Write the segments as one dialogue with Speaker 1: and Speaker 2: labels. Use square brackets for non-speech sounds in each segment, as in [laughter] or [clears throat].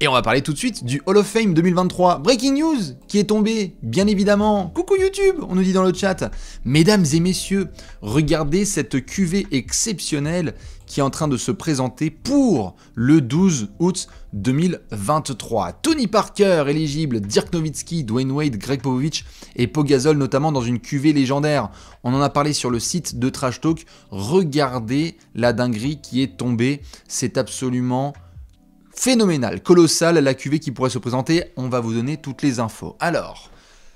Speaker 1: Et on va parler tout de suite du Hall of Fame 2023. Breaking news qui est tombé, bien évidemment. Coucou YouTube, on nous dit dans le chat. Mesdames et messieurs, regardez cette cuvée exceptionnelle qui est en train de se présenter pour le 12 août 2023. Tony Parker éligible, Dirk Nowitzki, Dwayne Wade, Greg Popovich et Pogazol notamment dans une cuvée légendaire. On en a parlé sur le site de Trash Talk. Regardez la dinguerie qui est tombée. C'est absolument Phénoménal, colossal, la cuvée qui pourrait se présenter. On va vous donner toutes les infos. Alors,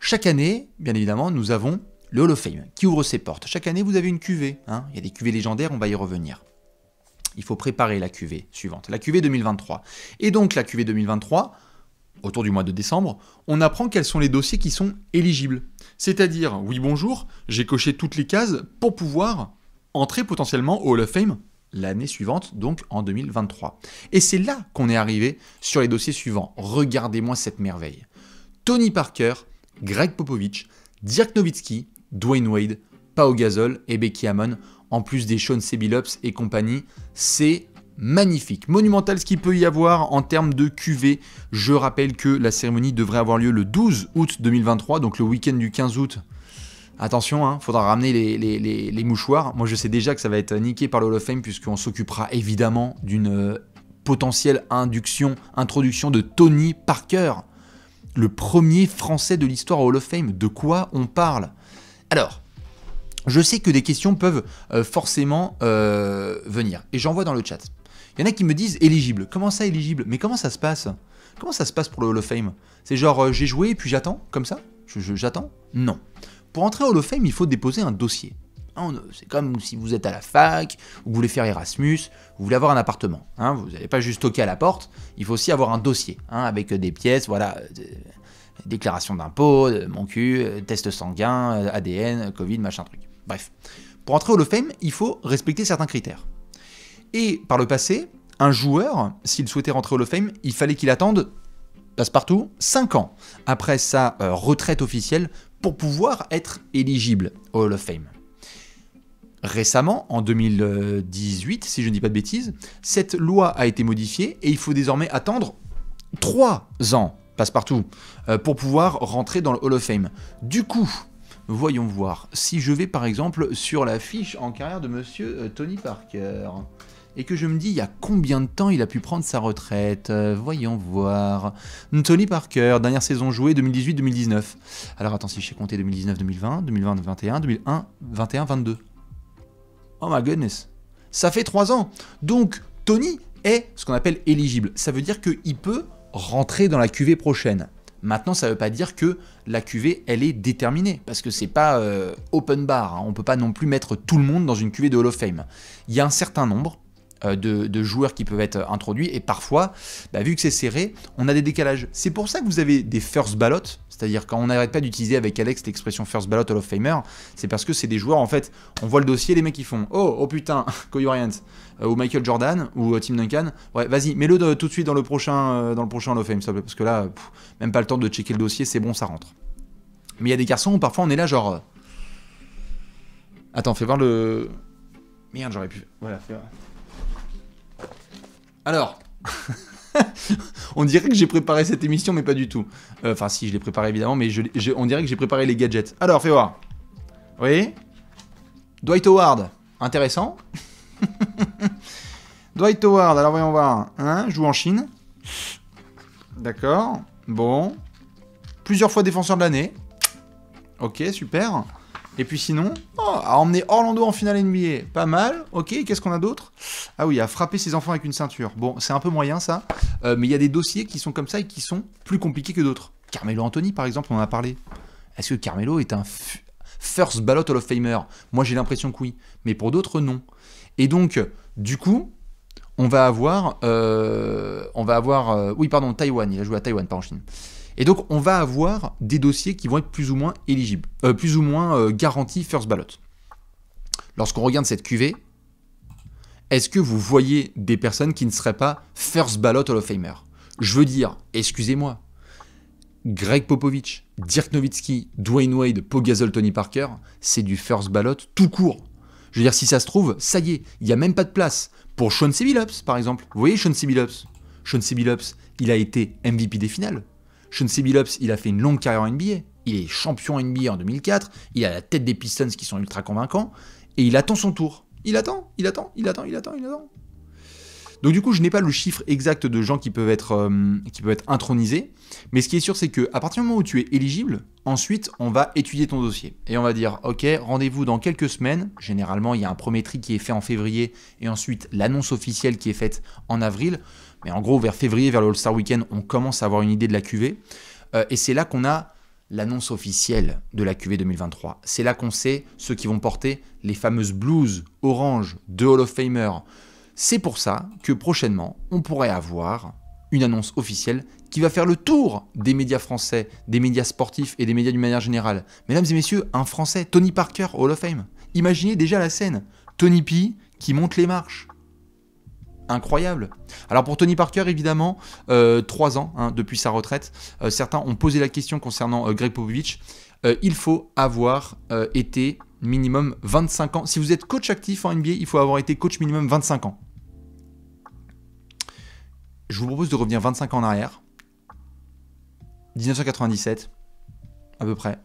Speaker 1: chaque année, bien évidemment, nous avons le Hall of Fame qui ouvre ses portes. Chaque année, vous avez une cuvée. Hein. Il y a des cuvées légendaires, on va y revenir. Il faut préparer la cuvée suivante, la cuvée 2023. Et donc, la cuvée 2023, autour du mois de décembre, on apprend quels sont les dossiers qui sont éligibles. C'est-à-dire, oui bonjour, j'ai coché toutes les cases pour pouvoir entrer potentiellement au Hall of Fame l'année suivante, donc en 2023. Et c'est là qu'on est arrivé sur les dossiers suivants. Regardez-moi cette merveille. Tony Parker, Greg Popovich, Dirk Nowitzki, Dwayne Wade, Pau Gasol et Becky Hammon, en plus des Sean Sebilops et compagnie, c'est magnifique, monumental ce qu'il peut y avoir en termes de QV. Je rappelle que la cérémonie devrait avoir lieu le 12 août 2023, donc le week-end du 15 août Attention, il hein, faudra ramener les, mouchoirs. Moi, je sais déjà que ça va être niqué par le Hall of Fame, puisqu'on s'occupera évidemment d'une euh, potentielle induction, introduction de Tony Parker, le premier français de l'histoire au Hall of Fame. De quoi on parle Alors, je sais que des questions peuvent euh, forcément euh, venir, et j'en vois dans le chat. Il y en a qui me disent éligible. Comment ça éligible Mais comment ça se passe Comment ça se passe pour le Hall of Fame C'est genre j'ai joué et puis j'attends comme ça J'attends Non. Pour entrer au Hall Fame, il faut déposer un dossier. Hein, c'est comme si vous êtes à la fac, vous voulez faire Erasmus, vous voulez avoir un appartement. Hein, vous n'allez pas juste toquer à la porte, il faut aussi avoir un dossier, hein, avec des pièces, voilà, euh, déclaration d'impôt, euh, mon cul, euh, test sanguin, ADN, Covid, machin truc. Bref. Pour entrer au Hall Fame, il faut respecter certains critères. Et par le passé, un joueur, s'il souhaitait rentrer au Hall Fame, il fallait qu'il attende passe-partout 5 ans après sa retraite officielle pour pouvoir être éligible au Hall of Fame. Récemment, en 2018, si je ne dis pas de bêtises, cette loi a été modifiée et il faut désormais attendre 3 ans, passe-partout, euh, pour pouvoir rentrer dans le Hall of Fame. Du coup, voyons voir, si je vais par exemple sur la fiche en carrière de monsieur euh, Tony Parker, et que je me dis il y a combien de temps il a pu prendre sa retraite euh, Voyons voir. Tony Parker, dernière saison jouée 2018-2019. Alors attends, si je sais compter 2019-2020, 2020-2021, 2021-22. Oh my goodness. Ça fait 3 ans. Donc Tony est ce qu'on appelle éligible. Ça veut dire qu'il peut rentrer dans la cuvée prochaine. Maintenant, ça ne veut pas dire que la cuvée, elle est déterminée, parce que c'est pas euh, open bar. On hein. On peut pas non plus mettre tout le monde dans une cuvée de Hall of Fame. Il y a un certain nombre, euh, de, joueurs qui peuvent être introduits. Et parfois, bah, vu que c'est serré, on a des décalages. C'est pour ça que vous avez des first ballot c'est-à-dire quand on n'arrête pas d'utiliser avec Alex l'expression first ballot Hall of Famer, c'est parce que c'est des joueurs, en fait, on voit le dossier, les mecs qui font Oh, oh putain, [laughs] Kobe Bryant, euh, ou Michael Jordan, ou euh, Tim Duncan, ouais, vas-y, mets-le tout de suite dans le prochain, dans le prochain Hall of Fame, parce que là, même pas le temps de checker le dossier, c'est bon, ça rentre. Mais il y a des garçons où parfois on est là, genre. Attends, fais voir le. Merde, j'aurais pu. Voilà, fais voir. Alors, [laughs] on dirait que j'ai préparé cette émission, mais pas du tout. Euh, enfin, si, je l'ai préparé évidemment, mais on dirait que j'ai préparé les gadgets. Alors, fais voir. Oui. Dwight Howard, intéressant. [laughs] Dwight Howard, alors voyons voir. Hein, joue en Chine. D'accord. Bon. Plusieurs fois défenseur de l'année. Ok, super. Et puis sinon, oh, à emmener Orlando en finale NBA, pas mal. Ok, qu'est-ce qu'on a d'autre Ah oui, à frapper ses enfants avec une ceinture. Bon, c'est un peu moyen ça, euh, mais il y a des dossiers qui sont comme ça et qui sont plus compliqués que d'autres. Carmelo Anthony, par exemple, on en a parlé. Est-ce que Carmelo est un first ballot Hall of Famer Moi, j'ai l'impression que oui, mais pour d'autres, non. Et donc, du coup, on va avoir, euh, on va avoir, euh, oui, pardon, Taïwan. Il a joué à Taïwan, pas en Chine. Et donc, on va avoir des dossiers qui vont être plus ou moins éligibles, euh, plus ou moins euh, garantis first ballot. Lorsqu'on regarde cette cuvée, est-ce que vous voyez des personnes qui ne seraient pas first ballot Hall of Famer Je veux dire, excusez-moi, Greg Popovich, Dirk Nowitzki, Dwayne Wade, Paul Gasol, Tony Parker, c'est du first ballot tout court. Je veux dire, si ça se trouve, ça y est, il n'y a même pas de place pour Sean Sibilops, par exemple. Vous voyez Sean sibilops Sean Sibilops, il a été MVP des finales. Sean C. il a fait une longue carrière en NBA. Il est champion NBA en 2004. Il a la tête des Pistons qui sont ultra convaincants. Et il attend son tour. Il attend, il attend, il attend, il attend, il attend. Donc du coup, je n'ai pas le chiffre exact de gens qui peuvent être, euh, qui peuvent être intronisés. Mais ce qui est sûr, c'est qu'à partir du moment où tu es éligible, ensuite, on va étudier ton dossier. Et on va dire, OK, rendez-vous dans quelques semaines. Généralement, il y a un premier tri qui est fait en février et ensuite l'annonce officielle qui est faite en avril. Mais en gros, vers février, vers le All-Star Weekend, on commence à avoir une idée de la QV. Euh, et c'est là qu'on a l'annonce officielle de la QV 2023. C'est là qu'on sait ceux qui vont porter les fameuses blues orange de Hall of Famer. C'est pour ça que prochainement, on pourrait avoir une annonce officielle qui va faire le tour des médias français, des médias sportifs et des médias d'une manière générale. Mesdames et messieurs, un Français, Tony Parker, Hall of Fame. Imaginez déjà la scène. Tony P qui monte les marches incroyable. Alors pour Tony Parker, évidemment, euh, trois 3 ans hein, depuis sa retraite, euh, certains ont posé la question concernant euh, Greg Popovich. il faut avoir été minimum 25 ans. Si vous êtes coach actif en NBA, il faut avoir été coach minimum 25 ans. Je vous propose de revenir 25 ans en arrière. 1997, à peu près.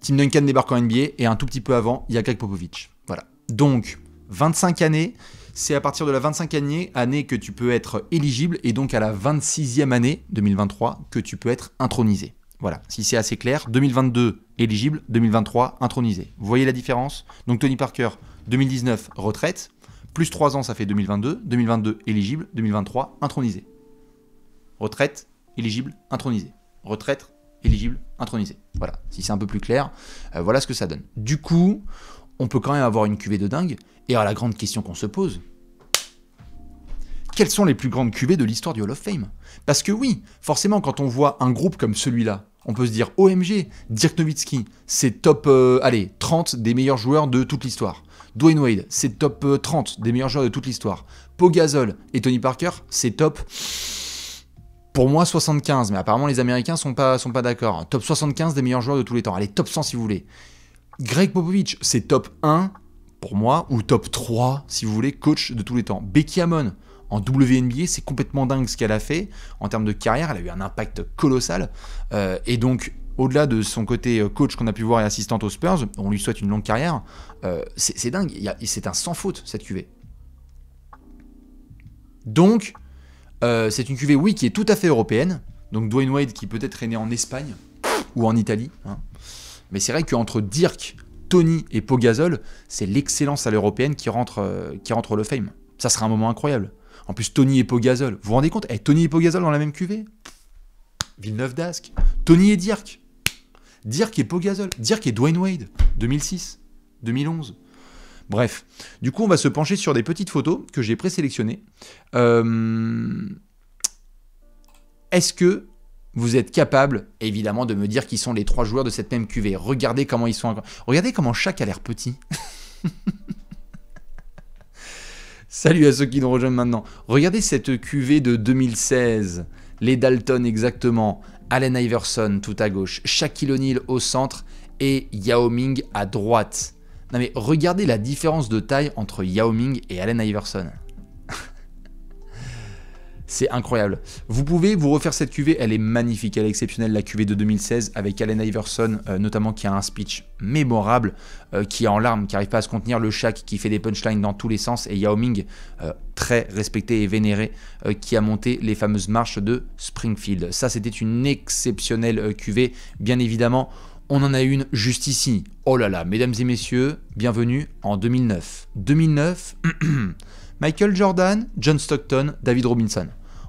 Speaker 1: Tim Duncan débarque en NBA et un tout petit peu avant, il y a Greg Popovich. Voilà. Donc, 25 années, c'est à partir de la 25e année, année que tu peux être éligible, et donc à la 26e année, 2023, que tu peux être intronisé. Voilà, si c'est assez clair, 2022 éligible, 2023 intronisé. Vous voyez la différence Donc Tony Parker, 2019 retraite, plus 3 ans ça fait 2022, 2022 éligible, 2023 intronisé. Retraite, éligible, intronisé. Retraite, éligible, intronisé. Voilà, si c'est un peu plus clair, euh, voilà ce que ça donne. Du coup, on peut quand même avoir une cuvée de dingue. Et à la grande question qu'on se pose, quelles sont les plus grandes cuvées de l'histoire du Hall of Fame Parce que oui, forcément quand on voit un groupe comme celui-là, on peut se dire OMG, Dirk Nowitzki, c'est top euh, allez, 30 des meilleurs joueurs de toute l'histoire. Dwayne Wade, c'est top 30 euh, des meilleurs joueurs de toute l'histoire. Paul Gasol et Tony Parker, c'est top pour moi 75, mais apparemment les Américains sont pas, sont pas d'accord. Top 75 des meilleurs joueurs de tous les temps. Allez, top 100 si vous voulez. Greg Popovich, c'est top 1 pour moi, ou top 3 si vous voulez, coach de tous les temps. Becky Hammon, en WNBA, c'est complètement dingue ce qu'elle a fait. En termes de carrière, elle a eu un impact colossal. Euh, et donc, au-delà de son côté euh, coach qu'on a pu voir et assistante aux Spurs, on lui souhaite une longue carrière. Euh, c'est dingue, c'est un sans faute cette cuvée. Donc, c'est une cuvée, oui, qui est tout à fait européenne. Donc, Dwayne Wade, qui peut-être est né en Espagne ou en Italie, hein. Mais c'est vrai qu'entre Dirk, Tony et Pogazol, c'est l'excellence à l'européenne qui rentre, euh, qui rentre le fame. Ça sera un moment incroyable. En plus, Tony et Pogazol, vous vous rendez compte eh, Tony et Pogazol dans la même cuvée Villeneuve d'Ascq. Tony et Dirk. Dirk et Pogazol. Dirk et Dwayne Wade. 2006, 2011. Bref, du coup, on va se pencher sur des petites photos que j'ai présélectionnées. Euh, est-ce que vous êtes capable, évidemment, de me dire qui sont les trois joueurs de cette même QV. Regardez comment ils sont. Regardez comment chaque a l'air petit. [laughs] Salut à ceux qui nous rejoignent maintenant. Regardez cette QV de 2016. Les Dalton exactement. Allen Iverson tout à gauche. Shaquille O'Neal au centre. Et Yao Ming à droite. Non mais regardez la différence de taille entre Yao Ming et Allen Iverson. C'est incroyable. Vous pouvez vous refaire cette cuvée, elle est magnifique, elle est exceptionnelle, la cuvée de 2016 avec Allen Iverson euh, notamment qui a un speech mémorable, euh, qui est en larmes, qui n'arrive pas à se contenir, le Shaq qui fait des punchlines dans tous les sens et Yao Ming euh, très respecté et vénéré qui a monté les fameuses marches de Springfield. Ça c'était une exceptionnelle cuvée, bien évidemment. On en a une juste ici. Oh là là, mesdames et messieurs, bienvenue en 2009. 2009, [clears throat] Michael Jordan, John Stockton, David Robinson.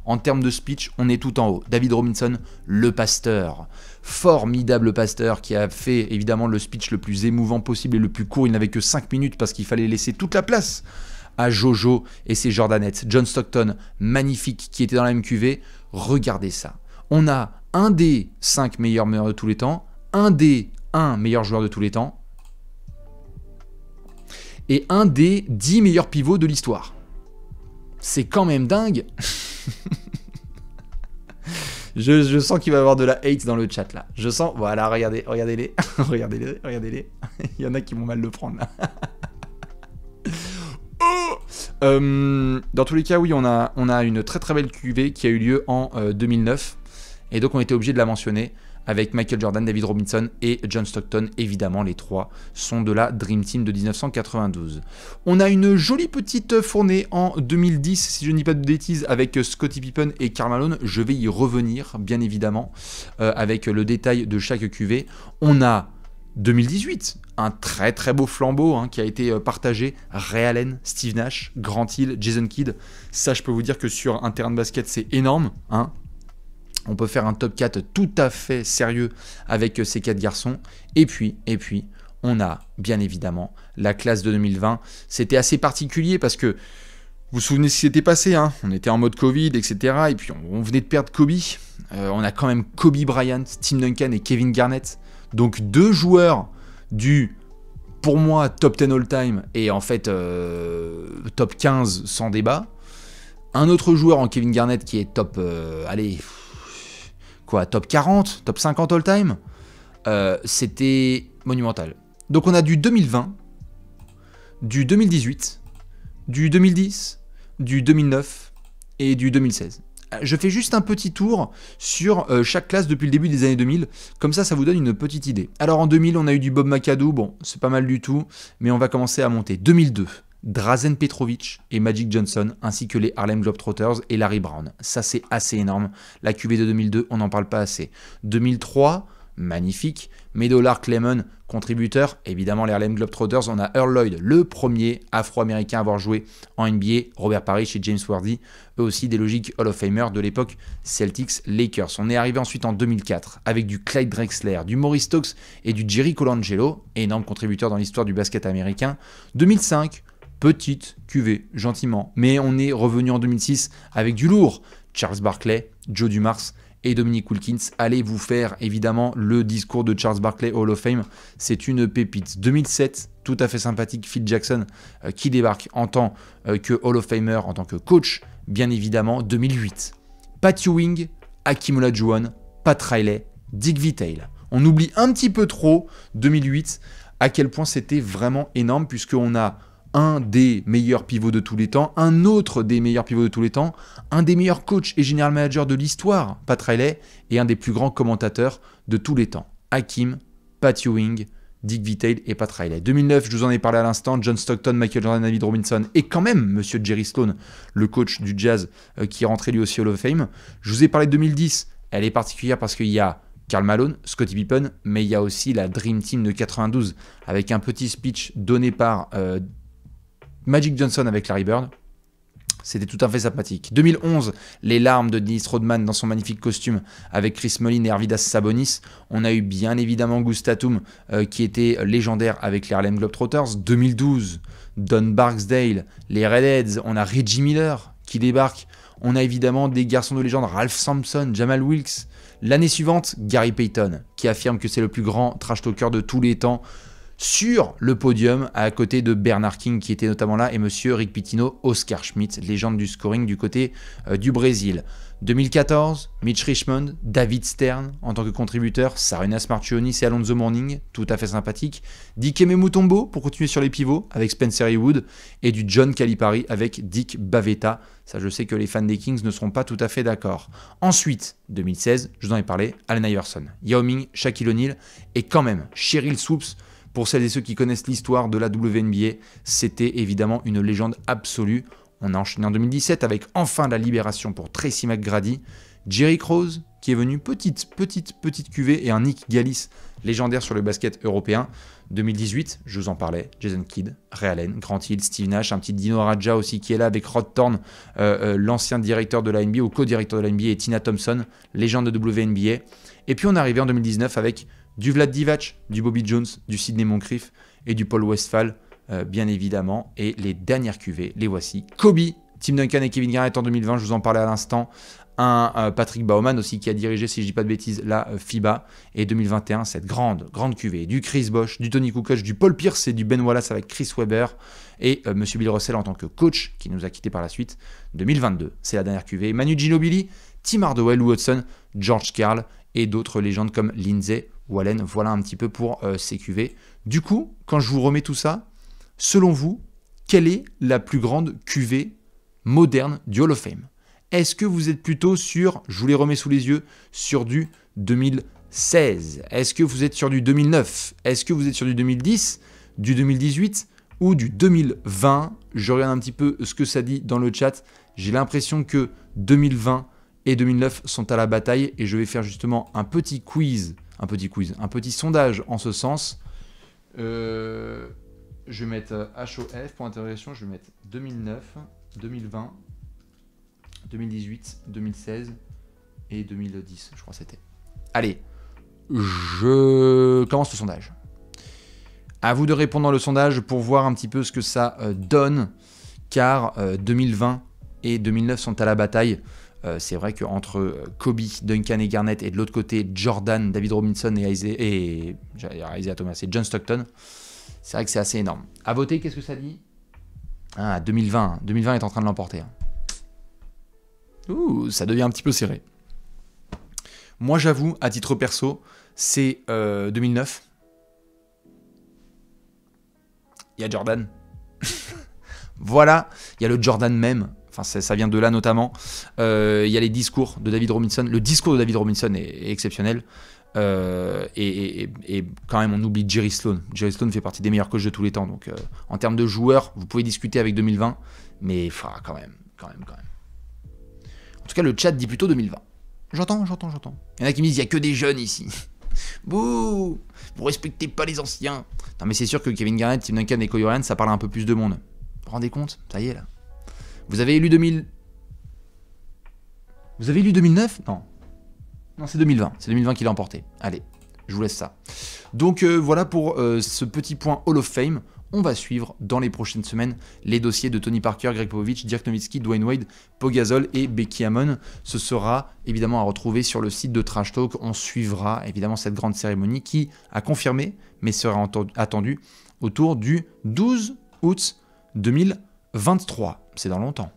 Speaker 1: En termes de speech, on est tout en haut. David Robinson, le pasteur. Formidable pasteur qui a fait évidemment le speech le plus émouvant possible et le plus court. Il n'avait que 5 minutes parce qu'il fallait laisser toute la place à Jojo et ses Jordanettes. John Stockton, magnifique, qui était dans la MQV. Regardez ça. On a un des 5 meilleurs meilleurs de tous les temps, un des 1 meilleurs joueur de tous les temps, et un des 10 meilleurs pivots de l'histoire. C'est quand même dingue [laughs] [laughs] je, sens qu'il va y avoir de la hate dans le chat là. Je sens. Voilà, regardez, regardez-les. [laughs] regardez-les, regardez-les. [laughs] Il y en a qui vont mal le prendre là. Oh euh, dans tous les cas, oui, on a, une très très belle QV qui a eu lieu en 2009. Euh, Et donc, on était obligé de la mentionner avec Michael Jordan, David Robinson et John Stockton. Évidemment, les trois sont de la Dream Team de 1992. On a une jolie petite fournée en 2010, si je ne dis pas de bêtises, avec Scottie Pippen et Malone. Je vais y revenir, bien évidemment, euh, avec le détail de chaque cuvée. On a 2018, un très très beau flambeau hein, qui a été euh, partagé. Ray Allen, Steve Nash, Grant Hill, Jason Kidd. Ça, je peux vous dire que sur un terrain de basket, c'est énorme. Hein. On peut faire un top 4 tout à fait sérieux avec euh, ces quatre garçons. Et puis, et puis, on a bien évidemment la classe de 2020. C'était assez particulier parce que vous vous souvenez ce qui s'était passé, hein on était en mode Covid, etc. Et puis on, venait de perdre Kobe. Euh, on a quand même Kobe Bryant, Tim Duncan et Kevin Garnett. Donc deux joueurs du, pour moi, top 10 all-time et en fait euh, top 15 sans débat. Un autre joueur en Kevin Garnett qui est top, allez, quoi, top 40, top 50 all-time. Euh, c'était monumental. Donc on a du 2020, du 2018, du 2010, du 2009 et du 2016. Euh, je fais juste un petit tour sur euh, chaque classe depuis le début des années 2000, comme ça ça vous donne une petite idée. Alors en 2000 on a eu du Bob McAdoo, bon c'est pas mal du tout, mais on va commencer à monter. 2002, Drazen Petrovic et Magic Johnson, ainsi que les Harlem Globetrotters et Larry Brown. Ça, c'est assez énorme. La QV de 2002, on n'en parle pas assez. 2003, magnifique. Meadowlark Lemon, contributeur. Évidemment, les Harlem Globetrotters, on a Earl Lloyd, le premier afro-américain à avoir joué en NBA. Robert Parish et James Worthy, eux aussi des logiques Hall of Famer de l'époque Celtics-Lakers. On est arrivé ensuite en 2004 avec du Clyde Drexler, du Maurice Stokes et du Jerry Colangelo, énorme contributeur dans l'histoire du basket américain. 2005, petite cuvée, gentiment. Mais on est revenu en 2006 avec du lourd. Charles Barclay, Joe Dumars et Dominique Wilkins. Allez vous faire évidemment le discours de Charles Barclay Hall of Fame. C'est une pépite. 2007, tout à fait sympathique, Phil Jackson euh, qui débarque en tant euh, que Hall of Famer, en tant que coach, bien évidemment. 2008, Pat Ewing, Akimola Juan, Pat Riley, Dick Vitale. On oublie un petit peu trop 2008 à quel point c'était vraiment énorme puisqu'on a un des meilleurs pivots de tous les temps, un autre des meilleurs pivots de tous les temps, un des meilleurs coachs et général managers de l'histoire, Pat Riley, et un des plus grands commentateurs de tous les temps, Hakim, Pat Ewing, Dick Vitale et Pat Riley. 2009, je vous en ai parlé à l'instant, John Stockton, Michael Jordan, David Robinson et quand même Monsieur Jerry Sloan, le coach du Jazz euh, qui est rentré lui aussi au Hall of Fame. Je vous ai parlé de 2010, elle est particulière parce qu'il y a Karl Malone, Scottie Pippen, mais il y a aussi la Dream Team de 92 avec un petit speech donné par euh, Magic Johnson avec Larry Bird. C'était tout à fait sympathique. 2011, les larmes de Dennis Rodman dans son magnifique costume avec Chris Mullin et Arvidas Sabonis. On a eu bien évidemment Gustatum euh, qui était légendaire avec les Harlem Globetrotters. 2012, Don Barksdale, les Redheads. On a Reggie Miller qui débarque. On a évidemment des garçons de légende, Ralph Sampson, Jamal Wilkes. L'année suivante, Gary Payton qui affirme que c'est le plus grand trash talker de tous les temps sur le podium à côté de Bernard King qui était notamment là et monsieur Rick Pitino, Oscar Schmidt, légende du scoring du côté euh, du Brésil. 2014, Mitch Richmond, David Stern en tant que contributeur, Sarina Smartionis et Alonso Morning, tout à fait sympathique, Dick Mutombo pour continuer sur les pivots avec Spencer Ewood. et du John Calipari avec Dick Bavetta. Ça, je sais que les fans des Kings ne seront pas tout à fait d'accord. Ensuite, 2016, je vous en ai parlé, Allen Iverson, Yao Ming, Shaquille O'Neal et quand même Cheryl Swoops pour celles et ceux qui connaissent l'histoire de la WNBA, c'était évidemment une légende absolue. On a enchaîné en 2017 avec enfin la libération pour Tracy McGrady, Jerry rose qui est venu petite, petite, petite cuvée, et un Nick Gallis, légendaire sur le basket européen. 2018, je vous en parlais, Jason Kidd, Ray Allen, Grant Hill, Steve Nash, un petit Dino Raja aussi qui est là avec Rod Thorne, euh, euh, l'ancien directeur de la NBA ou co-directeur de la NBA, et Tina Thompson, légende de WNBA. Et puis on est arrivé en 2019 avec du Vlad Divac, du Bobby Jones, du Sidney Moncrief et du Paul Westphal, euh, bien évidemment. Et les dernières cuvées, les voici. Kobe, Tim Duncan et Kevin Garnett en 2020, je vous en parlais à l'instant. Un euh, Patrick Bauman aussi qui a dirigé, si je dis pas de bêtises, la euh, FIBA. Et 2021, cette grande, grande cuvée du Chris Bosch, du Tony Kukoc, du Paul Pierce et du Ben Wallace avec Chris Weber. Et M. Monsieur Bill Russell en tant que coach qui nous a quittés par la suite. 2022, c'est la dernière cuvée. Manu Ginobili, Tim Hardaway, Lou Hudson, George Carl et d'autres légendes comme Lindsay Wallen. Voilà un petit peu pour euh, ces QV. Du coup, quand je vous remets tout ça, selon vous, quelle est la plus grande QV moderne du Hall of Fame Est-ce que vous êtes plutôt sur, je vous les remets sous les yeux, sur du 2016 Est-ce que vous êtes sur du 2009 Est-ce que vous êtes sur du 2010 Du 2018 ou du 2020 Je regarde un petit peu ce que ça dit dans le chat. J'ai l'impression que 2020 et 2009 sont à la bataille et je vais faire justement un petit quiz un petit quiz, un petit sondage en ce sens. Euh, je vais mettre HOF, euh, pour interrogation, je vais mettre 2009, 2020, 2018, 2016 et 2010, je crois que c'était. Allez, je commence le sondage. À vous de répondre dans le sondage pour voir un petit peu ce que ça euh, donne, car 2020 et 2009 sont à la bataille. Euh, c'est vrai qu'entre euh, Kobe, Duncan et Garnett, et de l'autre côté Jordan, David Robinson et Isaiah, Thomas et John Stockton, c'est vrai que c'est assez énorme. À voter, qu'est-ce que ça dit Ah, 2020. 2020 est en train de l'emporter. Hein. Ouh, ça devient un petit peu serré. Moi, j'avoue, à titre perso, c'est 2009. Euh, il y a Jordan. [laughs] voilà, il y a le Jordan même ça vient de là notamment. Euh, il y a les discours de David Robinson. Le discours de David Robinson est, exceptionnel. Euh, et, quand même, on oublie Jerry Sloan. Jerry Sloan fait partie des meilleurs coachs de tous les temps. Donc, euh, en termes de joueurs, vous pouvez discuter avec 2020, mais quand même, quand même, quand même. En tout cas, le chat dit plutôt 2020. J'entends, j'entends, j'entends. Il y en a qui me disent il n'y a que des jeunes ici. [laughs] Bouh Vous respectez pas les anciens. Non, mais c'est sûr que Kevin Garnett, Tim Duncan et Koyoran, ça parle un peu plus de monde. Vous vous rendez compte Ça y est, là. Vous avez élu 2000... Vous avez élu 2009 Non. Non, c'est 2020. C'est 2020 qu'il a emporté. Allez, je vous laisse ça. Donc euh, voilà pour euh, ce petit point Hall of Fame. On va suivre dans les prochaines semaines les dossiers de Tony Parker, Greg Popovich, Dirk Nowitzki, Dwayne Wade, Pogazol et Becky Hammon. Ce sera évidemment à retrouver sur le site de Trash Talk. On suivra évidemment cette grande cérémonie qui a confirmé, mais sera attendue autour du 12 août 2023 c'est dans longtemps.